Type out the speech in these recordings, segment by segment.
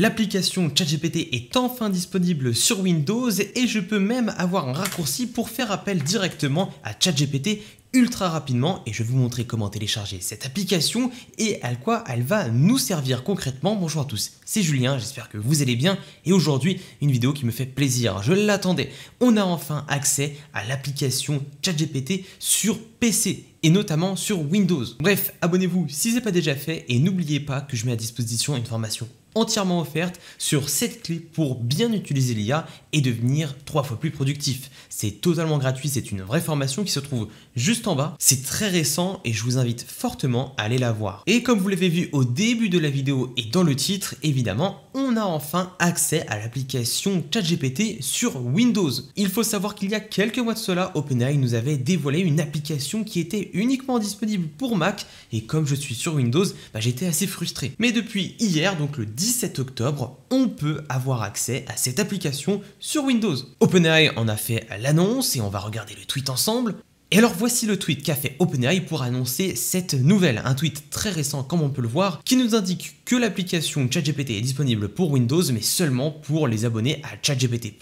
L'application ChatGPT est enfin disponible sur Windows et je peux même avoir un raccourci pour faire appel directement à ChatGPT ultra rapidement et je vais vous montrer comment télécharger cette application et à quoi elle va nous servir concrètement. Bonjour à tous, c'est Julien, j'espère que vous allez bien et aujourd'hui une vidéo qui me fait plaisir, je l'attendais. On a enfin accès à l'application ChatGPT sur PC et notamment sur Windows. Bref, abonnez-vous si ce n'est pas déjà fait et n'oubliez pas que je mets à disposition une formation entièrement offerte sur cette clé pour bien utiliser l'IA et devenir trois fois plus productif. C'est totalement gratuit, c'est une vraie formation qui se trouve juste en bas. C'est très récent et je vous invite fortement à aller la voir. Et comme vous l'avez vu au début de la vidéo et dans le titre, évidemment, on a enfin accès à l'application ChatGPT sur Windows. Il faut savoir qu'il y a quelques mois de cela, OpenAI nous avait dévoilé une application qui était uniquement disponible pour Mac et comme je suis sur Windows, bah, j'étais assez frustré. Mais depuis hier, donc le 17 octobre, on peut avoir accès à cette application sur Windows. OpenAI en a fait l'annonce et on va regarder le tweet ensemble. Et alors voici le tweet qu'a fait OpenAI pour annoncer cette nouvelle, un tweet très récent comme on peut le voir, qui nous indique que l'application ChatGPT est disponible pour Windows mais seulement pour les abonnés à ChatGPT+,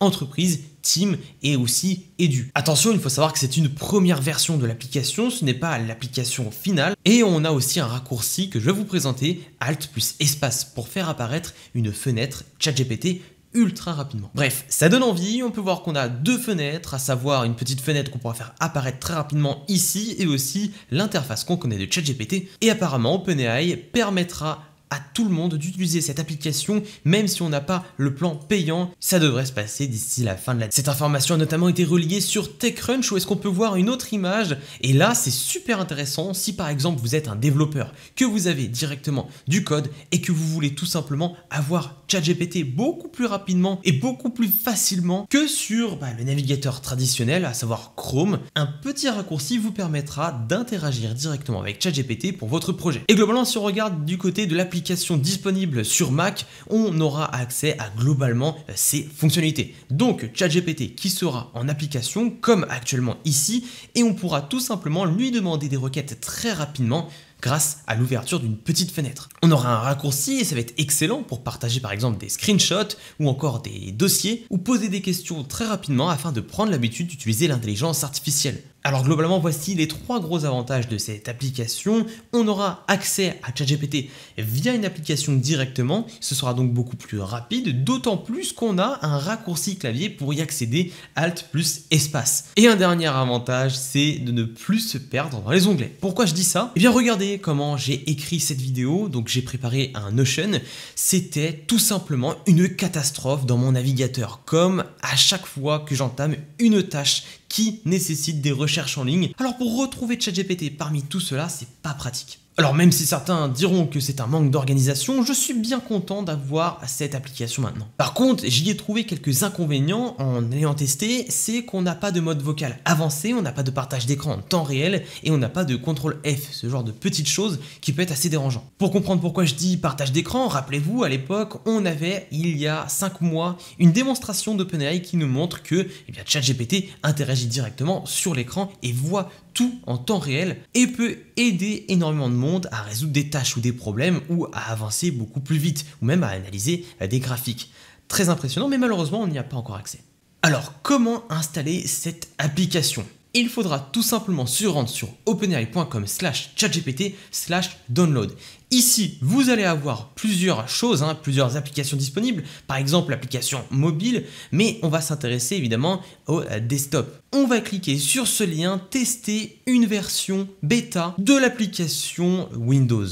entreprise, team et aussi Edu. Attention, il faut savoir que c'est une première version de l'application, ce n'est pas l'application finale, et on a aussi un raccourci que je vais vous présenter, Alt plus espace pour faire apparaître une fenêtre ChatGPT ultra rapidement. Bref, ça donne envie, on peut voir qu'on a deux fenêtres, à savoir une petite fenêtre qu'on pourra faire apparaître très rapidement ici, et aussi l'interface qu'on connaît de ChatGPT, et apparemment OpenAI permettra tout le monde d'utiliser cette application, même si on n'a pas le plan payant. Ça devrait se passer d'ici la fin de l'année. Cette information a notamment été reliée sur TechCrunch où est-ce qu'on peut voir une autre image. Et là, c'est super intéressant si par exemple vous êtes un développeur, que vous avez directement du code et que vous voulez tout simplement avoir ChatGPT beaucoup plus rapidement et beaucoup plus facilement que sur bah, le navigateur traditionnel, à savoir Chrome. Un petit raccourci vous permettra d'interagir directement avec ChatGPT pour votre projet. Et globalement, si on regarde du côté de l'application, disponible sur Mac, on aura accès à globalement euh, ces fonctionnalités. Donc ChatGPT qui sera en application comme actuellement ici et on pourra tout simplement lui demander des requêtes très rapidement grâce à l'ouverture d'une petite fenêtre. On aura un raccourci et ça va être excellent pour partager par exemple des screenshots ou encore des dossiers ou poser des questions très rapidement afin de prendre l'habitude d'utiliser l'intelligence artificielle. Alors globalement, voici les trois gros avantages de cette application. On aura accès à ChatGPT via une application directement, ce sera donc beaucoup plus rapide, d'autant plus qu'on a un raccourci clavier pour y accéder Alt plus espace. Et un dernier avantage, c'est de ne plus se perdre dans les onglets. Pourquoi je dis ça Eh bien regardez comment j'ai écrit cette vidéo, donc j'ai préparé un Notion, c'était tout simplement une catastrophe dans mon navigateur, comme à chaque fois que j'entame une tâche qui nécessite des recherches en ligne. Alors pour retrouver ChatGPT parmi tout cela, c'est pas pratique. Alors même si certains diront que c'est un manque d'organisation, je suis bien content d'avoir cette application maintenant. Par contre, j'y ai trouvé quelques inconvénients en ayant testé, c'est qu'on n'a pas de mode vocal avancé, on n'a pas de partage d'écran en temps réel et on n'a pas de contrôle F, ce genre de petites choses qui peut être assez dérangeant. Pour comprendre pourquoi je dis partage d'écran, rappelez-vous, à l'époque, on avait, il y a 5 mois, une démonstration d'OpenAI qui nous montre que eh ChatGPT interagit directement sur l'écran et voit tout en temps réel et peut aider énormément de monde à résoudre des tâches ou des problèmes ou à avancer beaucoup plus vite ou même à analyser euh, des graphiques. Très impressionnant mais malheureusement on n'y a pas encore accès. Alors comment installer cette application il faudra tout simplement se rendre sur openai.com slash chatgpt slash download. Ici, vous allez avoir plusieurs choses, hein, plusieurs applications disponibles, par exemple l'application mobile, mais on va s'intéresser évidemment au euh, desktop. On va cliquer sur ce lien, tester une version bêta de l'application Windows.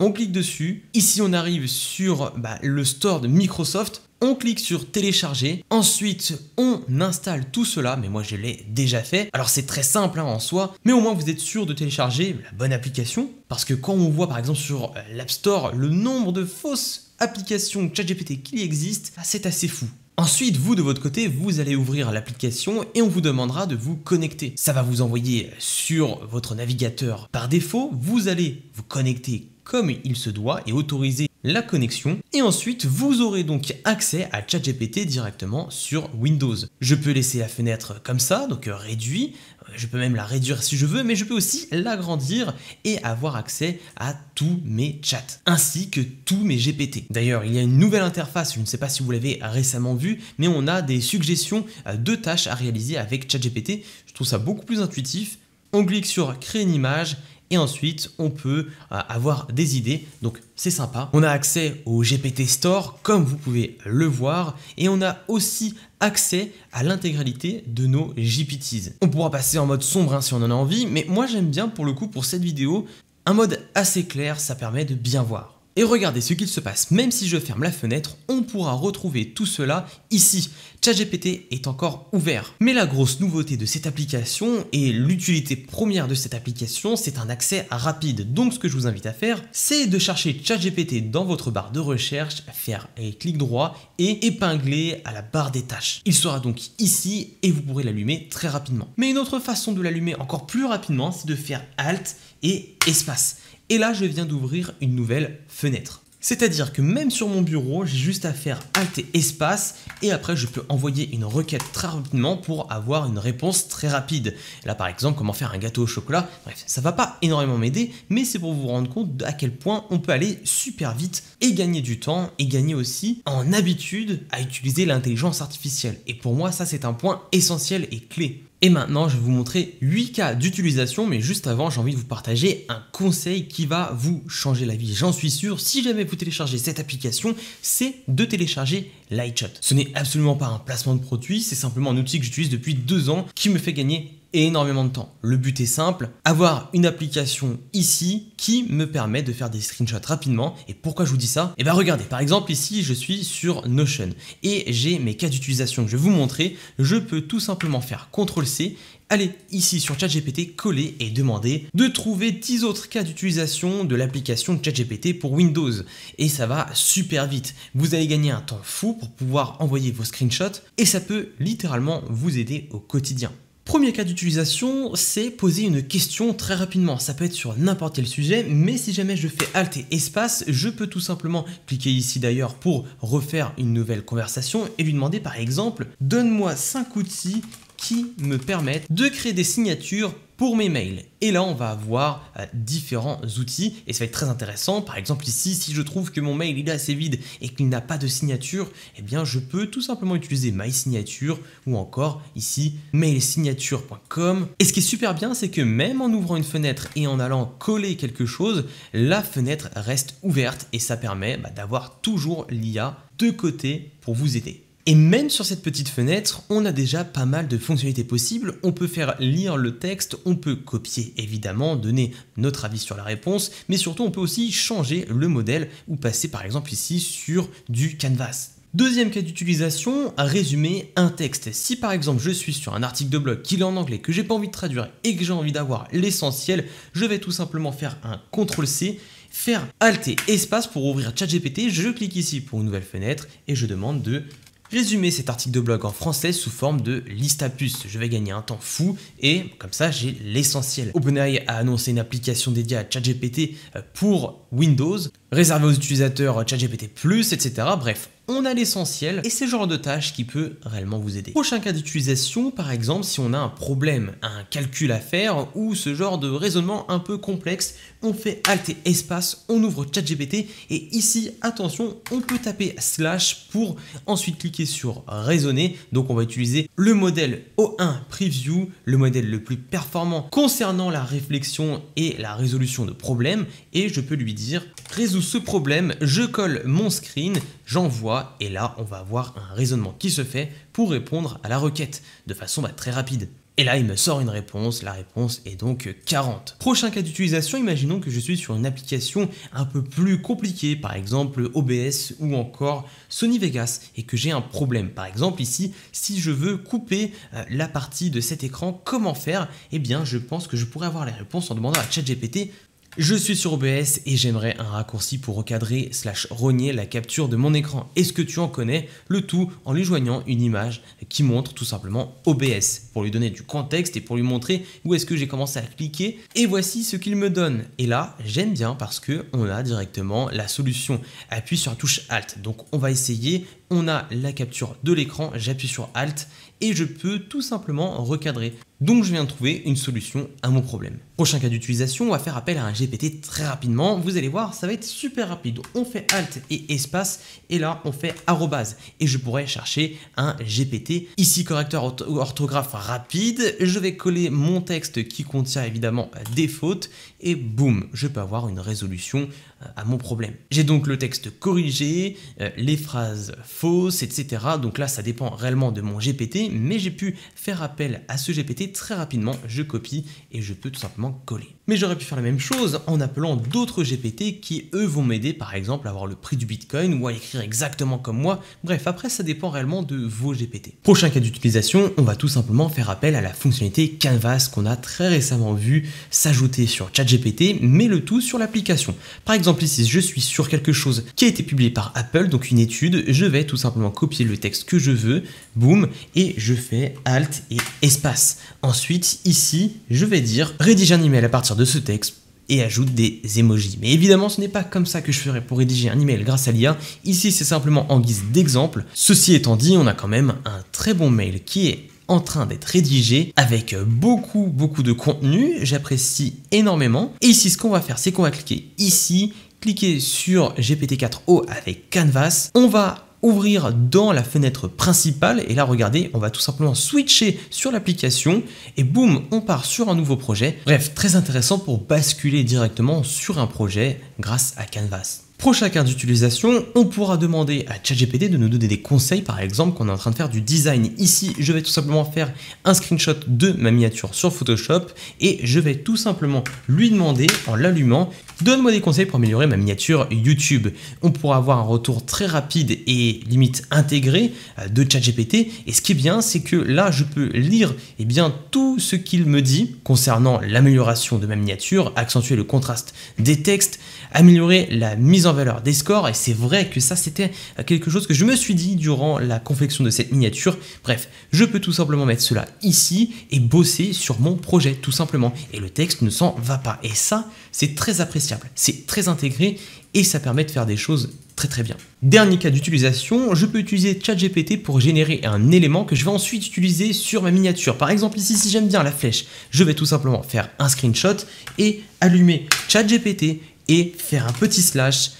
On clique dessus. Ici, on arrive sur bah, le store de Microsoft on clique sur télécharger, ensuite on installe tout cela, mais moi je l'ai déjà fait, alors c'est très simple hein, en soi, mais au moins vous êtes sûr de télécharger la bonne application, parce que quand on voit par exemple sur euh, l'App Store le nombre de fausses applications ChatGPT qui existent, bah, c'est assez fou. Ensuite, vous de votre côté, vous allez ouvrir l'application et on vous demandera de vous connecter. Ça va vous envoyer sur votre navigateur par défaut, vous allez vous connecter comme il se doit et autoriser la connexion et ensuite vous aurez donc accès à ChatGPT directement sur Windows. Je peux laisser la fenêtre comme ça, donc euh, réduit, euh, je peux même la réduire si je veux, mais je peux aussi l'agrandir et avoir accès à tous mes chats, ainsi que tous mes GPT. D'ailleurs, il y a une nouvelle interface, je ne sais pas si vous l'avez récemment vue, mais on a des suggestions euh, de tâches à réaliser avec ChatGPT. Je trouve ça beaucoup plus intuitif. On clique sur Créer une image et ensuite on peut euh, avoir des idées. Donc c'est sympa. On a accès au GPT Store comme vous pouvez le voir et on a aussi accès à l'intégralité de nos GPTs. On pourra passer en mode sombre hein, si on en a envie, mais moi j'aime bien pour le coup pour cette vidéo un mode assez clair, ça permet de bien voir. Et regardez ce qu'il se passe, même si je ferme la fenêtre, on pourra retrouver tout cela ici. ChatGPT est encore ouvert. Mais la grosse nouveauté de cette application et l'utilité première de cette application, c'est un accès rapide. Donc ce que je vous invite à faire, c'est de chercher ChatGPT dans votre barre de recherche, faire un clic droit et épingler à la barre des tâches. Il sera donc ici et vous pourrez l'allumer très rapidement. Mais une autre façon de l'allumer encore plus rapidement, c'est de faire Alt et espace. Et là, je viens d'ouvrir une nouvelle fenêtre. C'est-à-dire que même sur mon bureau, j'ai juste à faire Alt espace et après je peux envoyer une requête très rapidement pour avoir une réponse très rapide. Là par exemple, comment faire un gâteau au chocolat, bref, ça va pas énormément m'aider, mais c'est pour vous rendre compte à quel point on peut aller super vite et gagner du temps et gagner aussi en habitude à utiliser l'intelligence artificielle. Et pour moi, ça c'est un point essentiel et clé. Et maintenant, je vais vous montrer 8 cas d'utilisation, mais juste avant, j'ai envie de vous partager un conseil qui va vous changer la vie. J'en suis sûr, si jamais vous téléchargez cette application, c'est de télécharger Lightshot. Ce n'est absolument pas un placement de produit, c'est simplement un outil que j'utilise depuis deux ans qui me fait gagner énormément de temps. Le but est simple, avoir une application ici qui me permet de faire des screenshots rapidement. Et pourquoi je vous dis ça Et eh bien regardez, par exemple ici je suis sur Notion et j'ai mes cas d'utilisation que je vais vous montrer. Je peux tout simplement faire CTRL-C aller ici sur ChatGPT, coller et demander de trouver 10 autres cas d'utilisation de l'application ChatGPT pour Windows. Et ça va super vite. Vous allez gagner un temps fou pour pouvoir envoyer vos screenshots et ça peut littéralement vous aider au quotidien. Premier cas d'utilisation, c'est poser une question très rapidement. Ça peut être sur n'importe quel sujet, mais si jamais je fais Alt et espace, je peux tout simplement cliquer ici d'ailleurs pour refaire une nouvelle conversation et lui demander par exemple « Donne-moi 5 outils qui me permettent de créer des signatures pour mes mails. Et là, on va avoir euh, différents outils et ça va être très intéressant. Par exemple, ici, si je trouve que mon mail il est assez vide et qu'il n'a pas de signature, eh bien, je peux tout simplement utiliser My Signature ou encore ici mailsignature.com. Et ce qui est super bien, c'est que même en ouvrant une fenêtre et en allant coller quelque chose, la fenêtre reste ouverte et ça permet bah, d'avoir toujours l'IA de côté pour vous aider. Et même sur cette petite fenêtre, on a déjà pas mal de fonctionnalités possibles. On peut faire lire le texte, on peut copier évidemment, donner notre avis sur la réponse, mais surtout on peut aussi changer le modèle ou passer par exemple ici sur du canvas. Deuxième cas d'utilisation, résumer un texte. Si par exemple je suis sur un article de blog qu'il est en anglais, que j'ai pas envie de traduire et que j'ai envie d'avoir l'essentiel, je vais tout simplement faire un CTRL-C, faire Alt espace pour ouvrir ChatGPT, je clique ici pour une nouvelle fenêtre et je demande de Résumer cet article de blog en français sous forme de liste à Je vais gagner un temps fou et comme ça j'ai l'essentiel. OpenAI a annoncé une application dédiée à ChatGPT euh, pour Windows réservé aux utilisateurs ChatGPT+, etc. Bref, on a l'essentiel et c'est le genre de tâche qui peut réellement vous aider. Prochain cas d'utilisation, par exemple, si on a un problème, un calcul à faire ou ce genre de raisonnement un peu complexe, on fait Alt espace, on ouvre ChatGPT et ici, attention, on peut taper slash pour ensuite cliquer sur raisonner. Donc on va utiliser le modèle O1 Preview, le modèle le plus performant concernant la réflexion et la résolution de problèmes et je peux lui dire résoudre ce problème, je colle mon screen, j'envoie et là on va avoir un raisonnement qui se fait pour répondre à la requête de façon bah, très rapide. Et là, il me sort une réponse, la réponse est donc 40. Prochain cas d'utilisation, imaginons que je suis sur une application un peu plus compliquée, par exemple OBS ou encore Sony Vegas, et que j'ai un problème. Par exemple ici, si je veux couper euh, la partie de cet écran, comment faire Eh bien, je pense que je pourrais avoir les réponses en demandant à ChatGPT je suis sur OBS et j'aimerais un raccourci pour recadrer slash rogner la capture de mon écran. Est-ce que tu en connais Le tout en lui joignant une image qui montre tout simplement OBS pour lui donner du contexte et pour lui montrer où est-ce que j'ai commencé à cliquer. Et voici ce qu'il me donne. Et là, j'aime bien parce que on a directement la solution. Appuie sur la touche Alt. Donc on va essayer. On a la capture de l'écran. J'appuie sur Alt et je peux tout simplement recadrer. Donc je viens de trouver une solution à mon problème. Prochain cas d'utilisation, on va faire appel à un GPT très rapidement. Vous allez voir, ça va être super rapide. On fait Alt et espace et là on fait arrobase et je pourrais chercher un GPT. Ici correcteur orthographe rapide, je vais coller mon texte qui contient évidemment des fautes et boum, je peux avoir une résolution à mon problème. J'ai donc le texte corrigé, euh, les phrases fausses, etc. Donc là, ça dépend réellement de mon GPT, mais j'ai pu faire appel à ce GPT très rapidement. Je copie et je peux tout simplement coller. Mais j'aurais pu faire la même chose en appelant d'autres GPT qui eux vont m'aider par exemple à avoir le prix du Bitcoin ou à écrire exactement comme moi. Bref, après ça dépend réellement de vos GPT. Prochain cas d'utilisation, on va tout simplement faire appel à la fonctionnalité Canvas qu'on a très récemment vu s'ajouter sur chat gpt mais le tout sur l'application. Par exemple ici, je suis sur quelque chose qui a été publié par Apple, donc une étude, je vais tout simplement copier le texte que je veux, boum, et je fais Alt et espace. Ensuite, ici, je vais dire rédiger un email à partir de ce texte et ajoute des emojis. Mais évidemment, ce n'est pas comme ça que je ferai pour rédiger un email grâce à l'IA. Ici, c'est simplement en guise d'exemple. Ceci étant dit, on a quand même un très bon mail qui est en train d'être rédigé avec beaucoup beaucoup de contenu, j'apprécie énormément. Et ici ce qu'on va faire c'est qu'on va cliquer ici, cliquer sur GPT-4O avec Canvas, on va ouvrir dans la fenêtre principale et là regardez on va tout simplement switcher sur l'application et boum on part sur un nouveau projet bref très intéressant pour basculer directement sur un projet grâce à Canvas Prochain cas d'utilisation, on pourra demander à ChatGPT de nous donner des conseils, par exemple, qu'on est en train de faire du design. Ici, je vais tout simplement faire un screenshot de ma miniature sur Photoshop et je vais tout simplement lui demander, en l'allumant, donne-moi des conseils pour améliorer ma miniature YouTube. On pourra avoir un retour très rapide et limite intégré euh, de ChatGPT. Et ce qui est bien, c'est que là, je peux lire et eh bien, tout ce qu'il me dit concernant l'amélioration de ma miniature, accentuer le contraste des textes, améliorer la mise en valeur des scores, et c'est vrai que ça c'était quelque chose que je me suis dit durant la confection de cette miniature. Bref, je peux tout simplement mettre cela ici et bosser sur mon projet tout simplement, et le texte ne s'en va pas. Et ça, c'est très appréciable, c'est très intégré, et ça permet de faire des choses très très bien. Dernier cas d'utilisation, je peux utiliser chat gpt pour générer un élément que je vais ensuite utiliser sur ma miniature. Par exemple ici, si j'aime bien la flèche, je vais tout simplement faire un screenshot et allumer ChatGPT et faire un petit slash,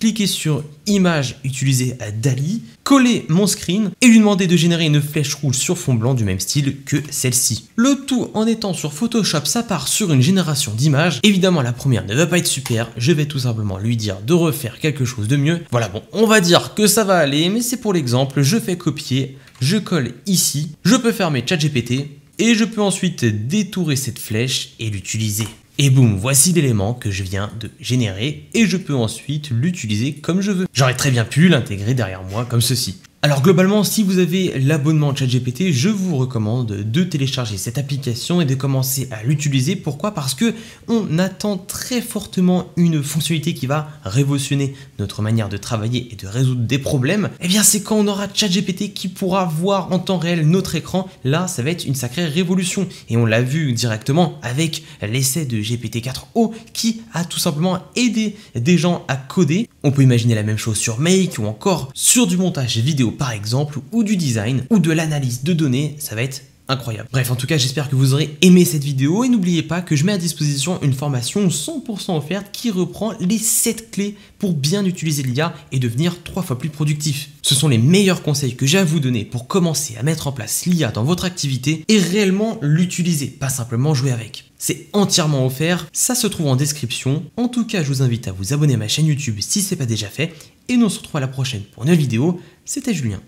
cliquer sur image utilisée à DALI, coller mon screen et lui demander de générer une flèche rouge sur fond blanc du même style que celle-ci. Le tout en étant sur Photoshop, ça part sur une génération d'images. Évidemment, la première ne va pas être super, je vais tout simplement lui dire de refaire quelque chose de mieux. Voilà, bon, on va dire que ça va aller, mais c'est pour l'exemple, je fais copier, je colle ici, je peux fermer ChatGPT, et je peux ensuite détourer cette flèche et l'utiliser. Et boum, voici l'élément que je viens de générer et je peux ensuite l'utiliser comme je veux. J'aurais très bien pu l'intégrer derrière moi comme ceci. Alors globalement, si vous avez l'abonnement ChatGPT, je vous recommande de télécharger cette application et de commencer à l'utiliser. Pourquoi Parce que on attend très fortement une fonctionnalité qui va révolutionner notre manière de travailler et de résoudre des problèmes. Et eh bien c'est quand on aura ChatGPT qui pourra voir en temps réel notre écran. Là, ça va être une sacrée révolution et on l'a vu directement avec l'essai de GPT-4o qui a tout simplement aidé des gens à coder. On peut imaginer la même chose sur Make ou encore sur du montage vidéo par exemple, ou du design, ou de l'analyse de données, ça va être incroyable. Bref, en tout cas, j'espère que vous aurez aimé cette vidéo et n'oubliez pas que je mets à disposition une formation 100% offerte qui reprend les 7 clés pour bien utiliser l'IA et devenir 3 fois plus productif. Ce sont les meilleurs conseils que j'ai à vous donner pour commencer à mettre en place l'IA dans votre activité et réellement l'utiliser, pas simplement jouer avec. C'est entièrement offert, ça se trouve en description. En tout cas, je vous invite à vous abonner à ma chaîne YouTube si ce n'est pas déjà fait et nous on se retrouve à la prochaine pour une vidéo. C'était Julien.